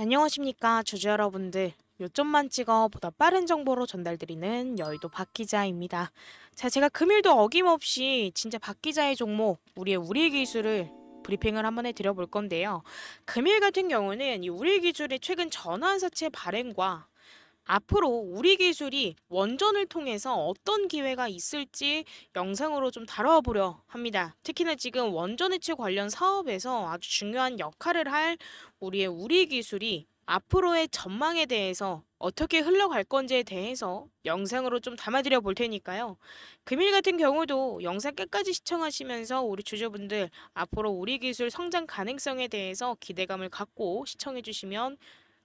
안녕하십니까 주주 여러분들 요점만 찍어 보다 빠른 정보로 전달드리는 여의도 박 기자입니다. 자 제가 금일도 어김없이 진짜 박 기자의 종목 우리의 우리 기술을 브리핑을 한번 해드려볼 건데요. 금일 같은 경우는 이 우리 기술의 최근 전환사채 발행과 앞으로 우리 기술이 원전을 통해서 어떤 기회가 있을지 영상으로 좀 다뤄보려 합니다. 특히나 지금 원전 해체 관련 사업에서 아주 중요한 역할을 할 우리의 우리 기술이 앞으로의 전망에 대해서 어떻게 흘러갈 건지에 대해서 영상으로 좀 담아드려 볼 테니까요. 금일 같은 경우도 영상 끝까지 시청하시면서 우리 주주분들 앞으로 우리 기술 성장 가능성에 대해서 기대감을 갖고 시청해 주시면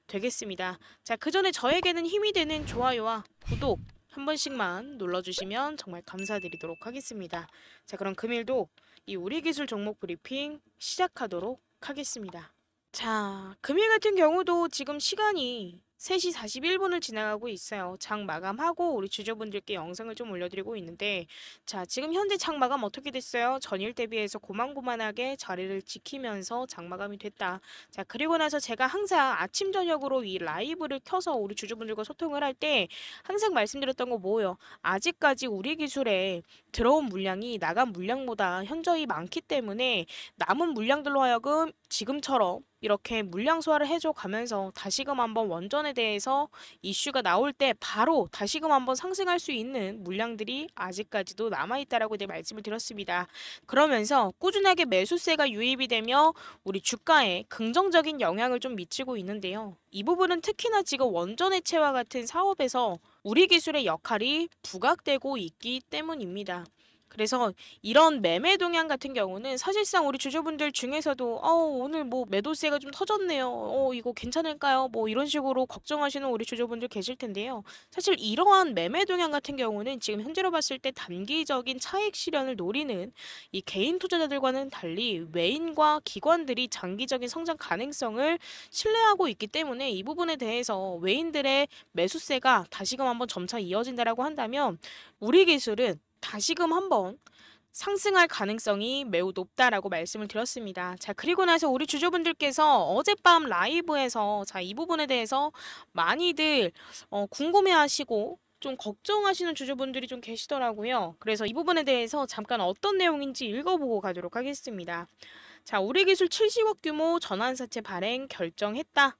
되겠습니다. 자, 그 전에 저에게는 힘이 되는 좋아요와 구독 한 번씩만 눌러주시면 정말 감사드리도록 하겠습니다. 자, 그럼 금일도 이 우리 기술 종목 브리핑 시작하도록 하겠습니다. 자, 금일 같은 경우도 지금 시간이 3시 41분을 지나가고 있어요. 장 마감하고 우리 주주분들께 영상을 좀 올려드리고 있는데 자 지금 현재 장 마감 어떻게 됐어요? 전일 대비해서 고만고만하게 자리를 지키면서 장 마감이 됐다. 자 그리고 나서 제가 항상 아침 저녁으로 이 라이브를 켜서 우리 주주분들과 소통을 할 때 항상 말씀드렸던 거 뭐예요? 아직까지 우리 기술에 들어온 물량이 나간 물량보다 현저히 많기 때문에 남은 물량들로 하여금 지금처럼 이렇게 물량 소화를 해줘 가면서 다시금 한번 원전에 대해서 이슈가 나올 때 바로 다시금 한번 상승할 수 있는 물량들이 아직까지도 남아있다라고 이제 말씀을 드렸습니다. 그러면서 꾸준하게 매수세가 유입이 되며 우리 주가에 긍정적인 영향을 좀 미치고 있는데요. 이 부분은 특히나 지금 원전 의체와 같은 사업에서 우리 기술의 역할이 부각되고 있기 때문입니다. 그래서 이런 매매 동향 같은 경우는 사실상 우리 주주분들 중에서도 어 오늘 뭐 매도세가 좀 터졌네요. 어 이거 괜찮을까요? 뭐 이런 식으로 걱정하시는 우리 주주분들 계실 텐데요. 사실 이러한 매매 동향 같은 경우는 지금 현재로 봤을 때 단기적인 차익 실현을 노리는 이 개인 투자자들과는 달리 외인과 기관들이 장기적인 성장 가능성을 신뢰하고 있기 때문에 이 부분에 대해서 외인들의 매수세가 다시금 한번 점차 이어진다라고 한다면 우리 기술은 다시금 한번 상승할 가능성이 매우 높다라고 말씀을 드렸습니다. 자, 그리고 나서 우리 주주분들께서 어젯밤 라이브에서 자, 이 부분에 대해서 많이들 어, 궁금해 하시고 좀 걱정하시는 주주분들이 좀 계시더라고요. 그래서 이 부분에 대해서 잠깐 어떤 내용인지 읽어보고 가도록 하겠습니다. 자, 우리 기술 70억 규모 전환사채 발행 결정했다.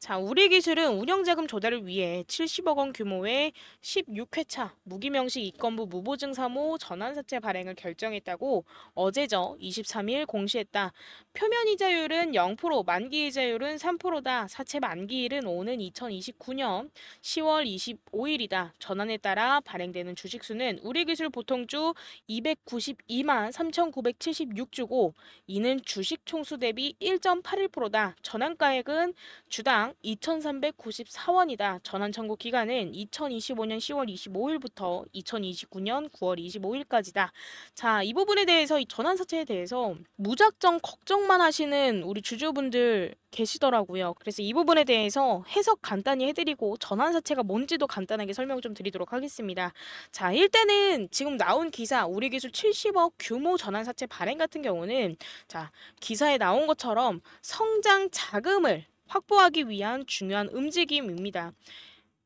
자, 우리 기술은 운영자금 조달을 위해 70억 원 규모의 16회차 무기명식 입건부 무보증 사무 전환사채 발행을 결정했다고 어제저 23일 공시했다. 표면 이자율은 0%, 만기 이자율은 3%다. 사채 만기일은 오는 2029년 10월 25일이다. 전환에 따라 발행되는 주식수는 우리 기술 보통주 292만 3,976주고 이는 주식 총수 대비 1.81%다. 전환가액은 주당 당 2,394원이다. 전환 청구 기간은 2025년 10월 25일부터 2029년 9월 25일까지다. 자, 이 부분에 대해서 이 전환 사채에 대해서 무작정 걱정만 하시는 우리 주주분들 계시더라고요. 그래서 이 부분에 대해서 해석 간단히 해드리고 전환 사채가 뭔지도 간단하게 설명 좀 드리도록 하겠습니다. 자, 일단은 지금 나온 기사 우리 기술 70억 규모 전환 사채 발행 같은 경우는 자, 기사에 나온 것처럼 성장 자금을 확보하기 위한 중요한 움직임입니다.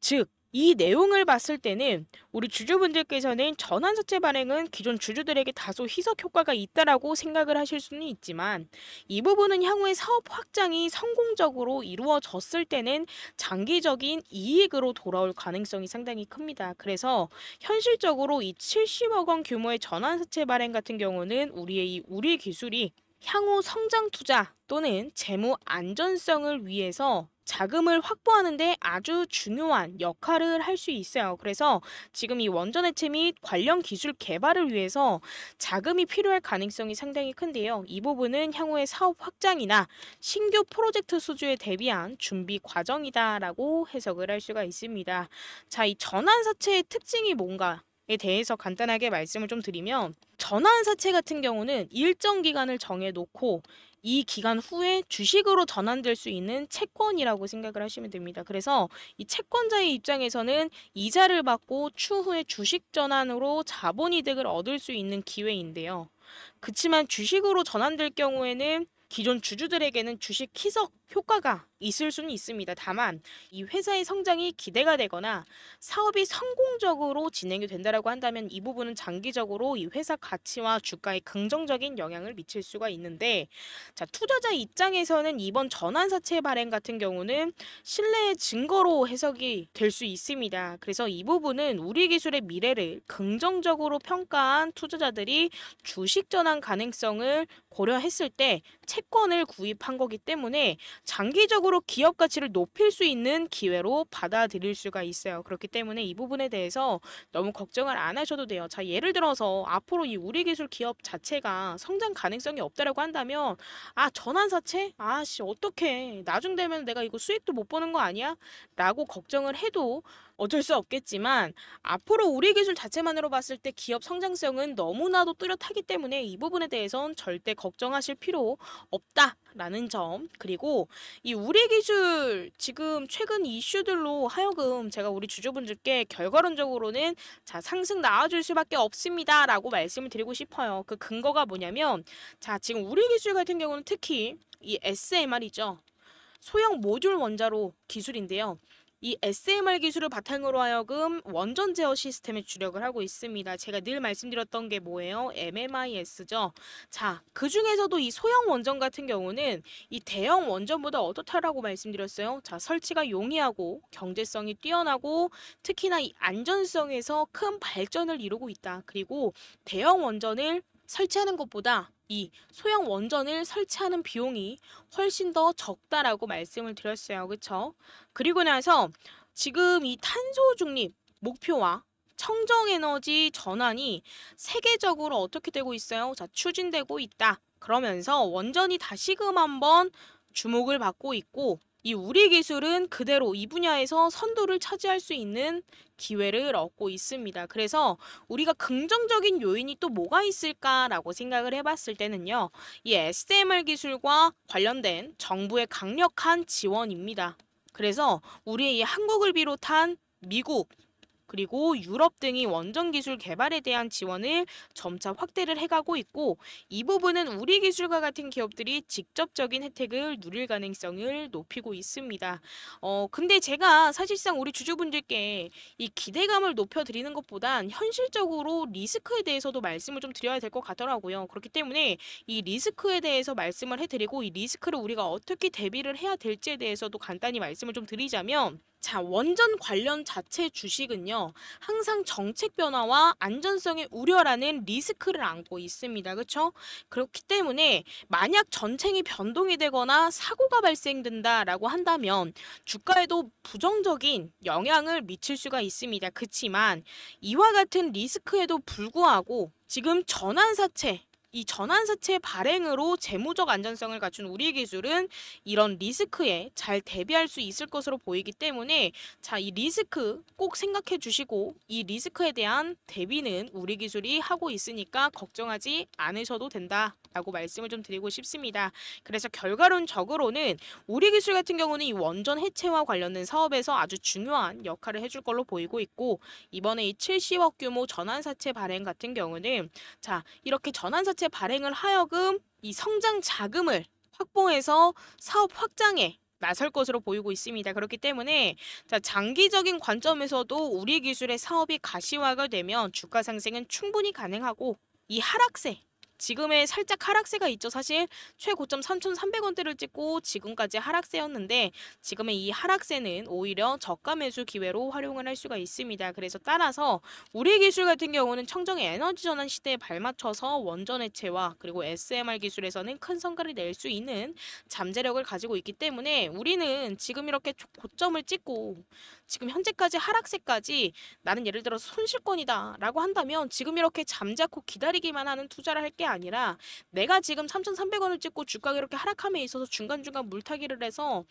즉, 이 내용을 봤을 때는 우리 주주분들께서는 전환사채 발행은 기존 주주들에게 다소 희석 효과가 있다라고 생각을 하실 수는 있지만 이 부분은 향후에 사업 확장이 성공적으로 이루어졌을 때는 장기적인 이익으로 돌아올 가능성이 상당히 큽니다. 그래서 현실적으로 이 70억 원 규모의 전환사채 발행 같은 경우는 우리의 이 우리 기술이 향후 성장 투자 또는 재무 안전성을 위해서 자금을 확보하는데 아주 중요한 역할을 할 수 있어요. 그래서 지금 이 원전 해체 및 관련 기술 개발을 위해서 자금이 필요할 가능성이 상당히 큰데요. 이 부분은 향후의 사업 확장이나 신규 프로젝트 수주에 대비한 준비 과정이다라고 해석을 할 수가 있습니다. 자, 이 전환사채의 특징이 뭔가 대해서 간단하게 말씀을 좀 드리면 전환사채 같은 경우는 일정 기간을 정해놓고 이 기간 후에 주식으로 전환될 수 있는 채권이라고 생각을 하시면 됩니다. 그래서 이 채권자의 입장에서는 이자를 받고 추후에 주식 전환으로 자본 이득을 얻을 수 있는 기회인데요. 그치만 주식으로 전환될 경우에는 기존 주주들에게는 주식 희석 효과가 있을 수는 있습니다. 다만 이 회사의 성장이 기대가 되거나 사업이 성공적으로 진행이 된다라고 한다면 이 부분은 장기적으로 이 회사 가치와 주가에 긍정적인 영향을 미칠 수가 있는데 자, 투자자 입장에서는 이번 전환사채 발행 같은 경우는 신뢰의 증거로 해석이 될 수 있습니다. 그래서 이 부분은 우리 기술의 미래를 긍정적으로 평가한 투자자들이 주식 전환 가능성을 고려했을 때 채권을 구입한 거기 때문에 장기적으로 기업 가치를 높일 수 있는 기회로 받아들일 수가 있어요. 그렇기 때문에 이 부분에 대해서 너무 걱정을 안 하셔도 돼요. 자, 예를 들어서 앞으로 이 우리 기술 기업 자체가 성장 가능성이 없다라고 한다면 아, 전환사채? 아씨, 어떡해. 나중 되면 내가 이거 수익도 못 보는 거 아니야? 라고 걱정을 해도 어쩔 수 없겠지만 앞으로 우리 기술 자체만으로 봤을 때 기업 성장성은 너무나도 뚜렷하기 때문에 이 부분에 대해서는 절대 걱정하실 필요 없다라는 점 그리고 이 우리 기술 지금 최근 이슈들로 하여금 제가 우리 주주분들께 결과론적으로는 자 상승 나와줄 수밖에 없습니다 라고 말씀을 드리고 싶어요 그 근거가 뭐냐면 자 지금 우리 기술 같은 경우는 특히 이 SMR이죠 소형 모듈 원자로 기술인데요 이 SMR 기술을 바탕으로 하여금 원전 제어 시스템에 주력을 하고 있습니다. 제가 늘 말씀드렸던 게 뭐예요? MMIS죠. 자, 그 중에서도 이 소형 원전 같은 경우는 이 대형 원전보다 어떻다라고 말씀드렸어요? 자, 설치가 용이하고 경제성이 뛰어나고 특히나 이 안전성에서 큰 발전을 이루고 있다. 그리고 대형 원전을 설치하는 것보다 이 소형 원전을 설치하는 비용이 훨씬 더 적다라고 말씀을 드렸어요. 그렇 그리고 나서 지금 이 탄소 중립 목표와 청정 에너지 전환이 세계적으로 어떻게 되고 있어요? 자, 추진되고 있다. 그러면서 원전이 다시금 한번 주목을 받고 있고 이 우리 기술은 그대로 이 분야에서 선두를 차지할 수 있는 기회를 얻고 있습니다. 그래서 우리가 긍정적인 요인이 또 뭐가 있을까라고 생각을 해봤을 때는요. 이 SMR 기술과 관련된 정부의 강력한 지원입니다. 그래서 우리이 한국을 비롯한 미국, 그리고 유럽 등이 원전 기술 개발에 대한 지원을 점차 확대를 해가고 있고 이 부분은 우리 기술과 같은 기업들이 직접적인 혜택을 누릴 가능성을 높이고 있습니다. 어, 근데 제가 사실상 우리 주주분들께 이 기대감을 높여드리는 것보단 현실적으로 리스크에 대해서도 말씀을 좀 드려야 될 것 같더라고요. 그렇기 때문에 이 리스크에 대해서 말씀을 해드리고 이 리스크를 우리가 어떻게 대비를 해야 될지에 대해서도 간단히 말씀을 좀 드리자면 자, 원전 관련 자체 주식은요, 항상 정책 변화와 안전성의 우려라는 리스크를 안고 있습니다. 그렇죠? 그렇기 때문에 만약 전쟁이 변동이 되거나 사고가 발생된다라고 한다면 주가에도 부정적인 영향을 미칠 수가 있습니다. 그렇지만 이와 같은 리스크에도 불구하고 지금 전환사채 이 전환사채 발행으로 재무적 안전성을 갖춘 우리 기술은 이런 리스크에 잘 대비할 수 있을 것으로 보이기 때문에 자, 이 리스크 꼭 생각해 주시고 이 리스크에 대한 대비는 우리 기술이 하고 있으니까 걱정하지 않으셔도 된다. 라고 말씀을 좀 드리고 싶습니다. 그래서 결과론적으로는 우리 기술 같은 경우는 이 원전 해체와 관련된 사업에서 아주 중요한 역할을 해줄 걸로 보이고 있고 이번에 이 70억 규모 전환사채 발행 같은 경우는 자 이렇게 전환사채 지자 발행을 하여금 이 성장 자금을 확보해서 사업 확장에 나설 것으로 보이고 있습니다. 그렇기 때문에 장기적인 관점에서도 우리 기술의 사업이 가시화가 되면 주가 상승은 충분히 가능하고 이 하락세 지금의 살짝 하락세가 있죠. 사실 최고점 3,300원대를 찍고 지금까지 하락세였는데 지금의 이 하락세는 오히려 저가 매수 기회로 활용을 할 수가 있습니다. 그래서 따라서 우리 기술 같은 경우는 청정의 에너지 전환 시대에 발맞춰서 원전 해체와 그리고 SMR 기술에서는 큰 성과를 낼 수 있는 잠재력을 가지고 있기 때문에 우리는 지금 이렇게 고점을 찍고 지금 현재까지 하락세까지 나는 예를 들어 손실권이다 라고 한다면 지금 이렇게 잠자코 기다리기만 하는 투자를 할게 아니라 내가 지금 3,300원을 찍고 주가가 이렇게 하락함에 있어서 중간중간 물타기를 해서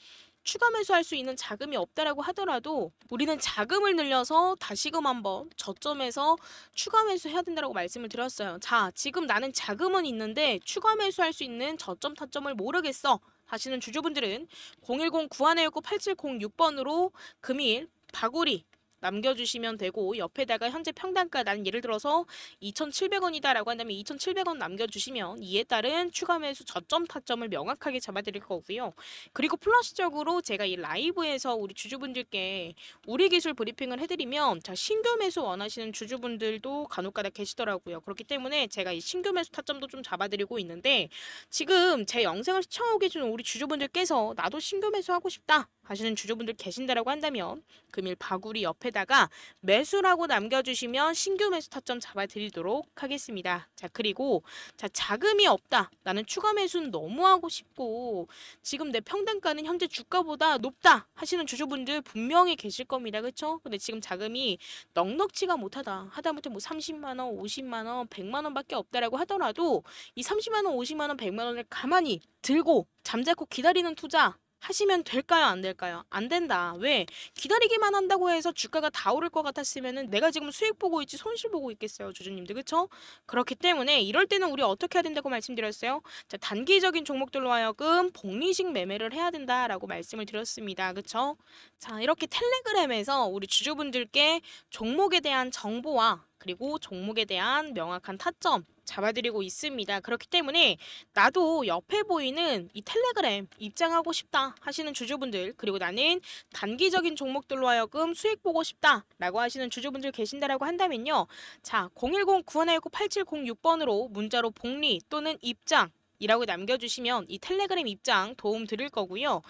추가 매수할 수 있는 자금이 없다라고 하더라도 우리는 자금을 늘려서 다시금 한번 저점에서 추가 매수해야 된다라고 말씀을 드렸어요. 자, 지금 나는 자금은 있는데 추가 매수할 수 있는 저점 타점을 모르겠어. 하시는 주주분들은 010 9169 8706번으로 금일 바구리 남겨주시면 되고 옆에다가 현재 평단가 난 예를 들어서 2,700원이다라고 한다면 2,700원 남겨주시면 이에 따른 추가 매수 저점 타점을 명확하게 잡아드릴 거고요. 그리고 플러스적으로 제가 이 라이브에서 우리 주주분들께 우리 기술 브리핑을 해드리면 자 신규 매수 원하시는 주주분들도 간혹가다 계시더라고요. 그렇기 때문에 제가 이 신규 매수 타점도 좀 잡아드리고 있는데 지금 제 영상을 시청하고 계신 우리 주주분들께서 나도 신규 매수하고 싶다. 가시는 주주분들 계신다라고 한다면 금일 바구리 옆에다가 매수라고 남겨주시면 신규 매수 타점 잡아드리도록 하겠습니다. 자 그리고 자 자금이 없다. 나는 추가 매수는 너무 하고 싶고 지금 내 평단가는 현재 주가보다 높다 하시는 주주분들 분명히 계실 겁니다. 그렇죠? 근데 지금 자금이 넉넉치가 못하다. 하다못해 뭐 30만 원, 50만 원, 100만 원밖에 없다라고 하더라도 이 30만 원, 50만 원, 100만 원을 가만히 들고 잠자코 기다리는 투자 하시면 될까요? 안 될까요? 안 된다. 왜? 기다리기만 한다고 해서 주가가 다 오를 것 같았으면 내가 지금 수익 보고 있지 손실 보고 있겠어요. 주주님들. 그렇죠? 그렇기 때문에 이럴 때는 우리 어떻게 해야 된다고 말씀드렸어요? 자, 단기적인 종목들로 하여금 복리식 매매를 해야 된다라고 말씀을 드렸습니다. 그렇죠? 자, 이렇게 텔레그램에서 우리 주주분들께 종목에 대한 정보와 그리고 종목에 대한 명확한 타점 잡아드리고 있습니다. 그렇기 때문에 나도 옆에 보이는 이 텔레그램 입장하고 싶다 하시는 주주분들 그리고 나는 단기적인 종목들로 하여금 수익 보고 싶다 라고 하시는 주주분들 계신다라고 한다면요. 자 010-9119-8706번으로 문자로 복리 또는 입장 이라고 남겨주시면 이 텔레그램 입장 도움 드릴 거고요.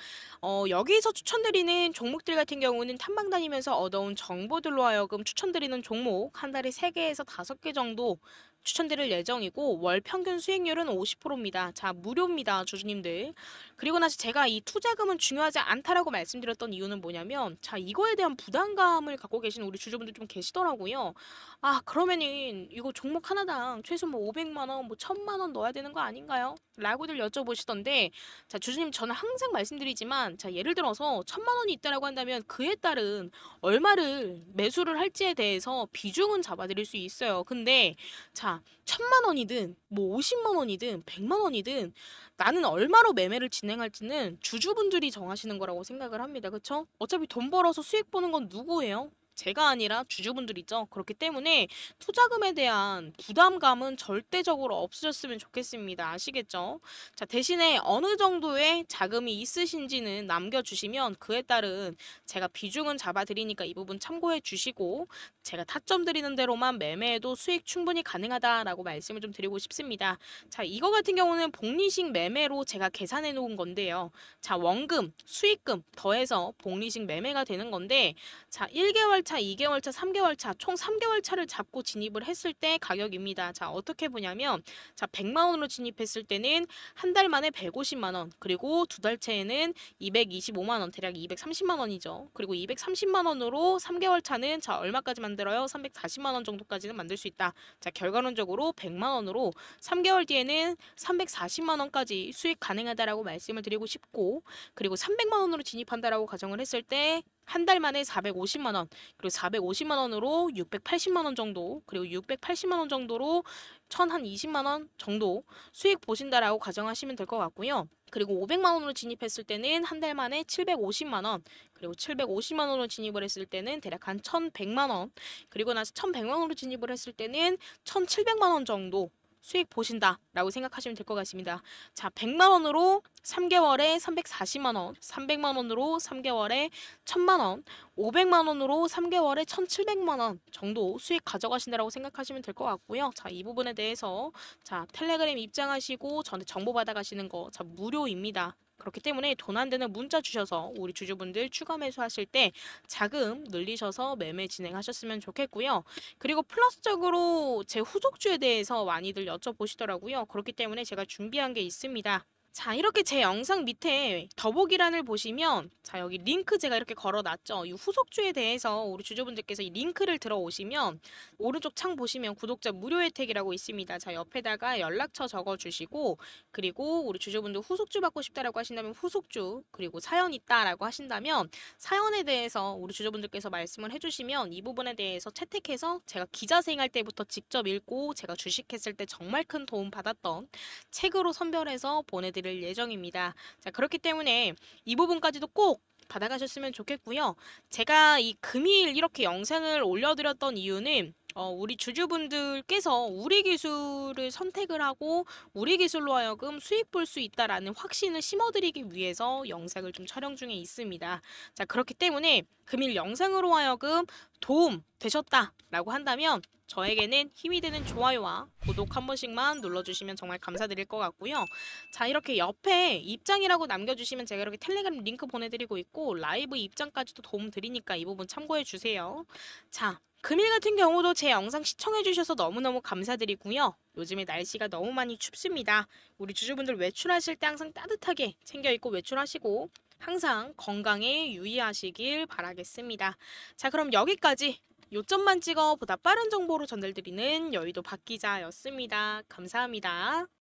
어, 여기서 추천드리는 종목들 같은 경우는 탐방 다니면서 얻어온 정보들로 하여금 추천드리는 종목 한 달에 세개에서 다섯 개 정도 추천드릴 예정이고 월 평균 수익률은 50%입니다. 자 무료입니다. 주주님들. 그리고 나서 제가 이 투자금은 중요하지 않다라고 말씀드렸던 이유는 뭐냐면 자 이거에 대한 부담감을 갖고 계신 우리 주주분들 좀 계시더라고요. 아 그러면은 이거 종목 하나당 최소 뭐 500만 원, 뭐 1000만 원 넣어야 되는 거 아닌가요? 라고들 여쭤보시던데 자 주주님 저는 항상 말씀드리지만 자 예를 들어서 1000만 원이 있다라고 한다면 그에 따른 얼마를 매수를 할지에 대해서 비중은 잡아드릴 수 있어요. 근데 자 천만 원이든 뭐 오십만 원이든 백만 원이든 나는 얼마로 매매를 진행할지는 주주분들이 정하시는 거라고 생각을 합니다. 그쵸? 어차피 돈 벌어서 수익 보는 건 누구예요? 제가 아니라 주주분들이죠. 그렇기 때문에 투자금에 대한 부담감은 절대적으로 없으셨으면 좋겠습니다. 아시겠죠? 자, 대신에 어느 정도의 자금이 있으신지는 남겨주시면 그에 따른 제가 비중은 잡아드리니까 이 부분 참고해 주시고 제가 타점 드리는 대로만 매매해도 수익 충분히 가능하다라고 말씀을 좀 드리고 싶습니다. 자, 이거 같은 경우는 복리식 매매로 제가 계산해 놓은 건데요. 자, 원금, 수익금 더해서 복리식 매매가 되는 건데 자, 1개월 1개월 차, 2개월 차, 3개월 차, 총 3개월 차를 잡고 진입을 했을 때 가격입니다. 자, 어떻게 보냐면 자, 100만 원으로 진입했을 때는 한 달 만에 150만 원, 그리고 두 달째에는 225만 원, 대략 230만 원이죠. 그리고 230만 원으로 3개월 차는 자, 얼마까지 만들어요? 340만 원 정도까지는 만들 수 있다. 자, 결과론적으로 100만 원으로 3개월 뒤에는 340만 원까지 수익 가능하다라고 말씀을 드리고 싶고 그리고 300만 원으로 진입한다라고 가정을 했을 때 한달 만에 450만 원, 그리고 450만 원으로 680만 원 정도, 그리고 680만 원 정도로 1한2 0만원 정도 수익 보신다라고 가정하시면 될 것 같고요. 그리고 500만 원으로 진입했을 때는 한 달 만에 750만 원, 그리고 750만 원으로 진입을 했을 때는 대략 한 1,100만 원, 그리고 나서 1,100만 원으로 진입을 했을 때는 1,700만 원 정도 수익 보신다 라고 생각하시면 될 것 같습니다. 자 100만원으로 3개월에 340만원 300만원으로 3개월에 1000만원 500만원으로 3개월에 1700만원 정도 수익 가져가신다라 생각하시면 될 것 같고요. 자이 부분에 대해서 자 텔레그램 입장하시고 저한 정보 받아가시는 거자 무료입니다. 그렇기 때문에 돈안 되는 문자 주셔서 우리 주주분들 추가 매수하실 때 자금 늘리셔서 매매 진행하셨으면 좋겠고요. 그리고 플러스적으로 제 후속주에 대해서 많이들 여쭤보시더라고요. 그렇기 때문에 제가 준비한 게 있습니다. 자 이렇게 제 영상 밑에 더보기란을 보시면 자 여기 링크 제가 이렇게 걸어놨죠 이 후속주에 대해서 우리 주주분들께서 이 링크를 들어오시면 오른쪽 창 보시면 구독자 무료 혜택이라고 있습니다 자 옆에다가 연락처 적어주시고 그리고 우리 주주분들 후속주 받고 싶다라고 하신다면 후속주 그리고 사연 있다라고 하신다면 사연에 대해서 우리 주주분들께서 말씀을 해주시면 이 부분에 대해서 채택해서 제가 기자 생활 때부터 직접 읽고 제가 주식했을 때 정말 큰 도움 받았던 책으로 선별해서 보내드립니다 드릴 예정입니다. 자, 그렇기 때문에 이 부분까지도 꼭 받아가셨으면 좋겠고요. 제가 이 금일 이렇게 영상을 올려드렸던 이유는 어, 우리 주주분들께서 우리 기술을 선택을 하고 우리 기술로 하여금 수익 볼 수 있다라는 확신을 심어드리기 위해서 영상을 좀 촬영 중에 있습니다. 자 그렇기 때문에 금일 영상으로 하여금 도움 되셨다라고 한다면 저에게는 힘이 되는 좋아요와 구독 한 번씩만 눌러주시면 정말 감사드릴 것 같고요. 자 이렇게 옆에 입장이라고 남겨주시면 제가 이렇게 텔레그램 링크 보내드리고 있고 라이브 입장까지도 도움 드리니까 이 부분 참고해주세요. 자 금일 같은 경우도 제 영상 시청해주셔서 너무너무 감사드리고요. 요즘에 날씨가 너무 많이 춥습니다. 우리 주주분들 외출하실 때 항상 따뜻하게 챙겨입고 외출하시고 항상 건강에 유의하시길 바라겠습니다. 자 그럼 여기까지 요점만 찍어 보다 빠른 정보로 전달드리는 여의도 박기자였습니다. 감사합니다.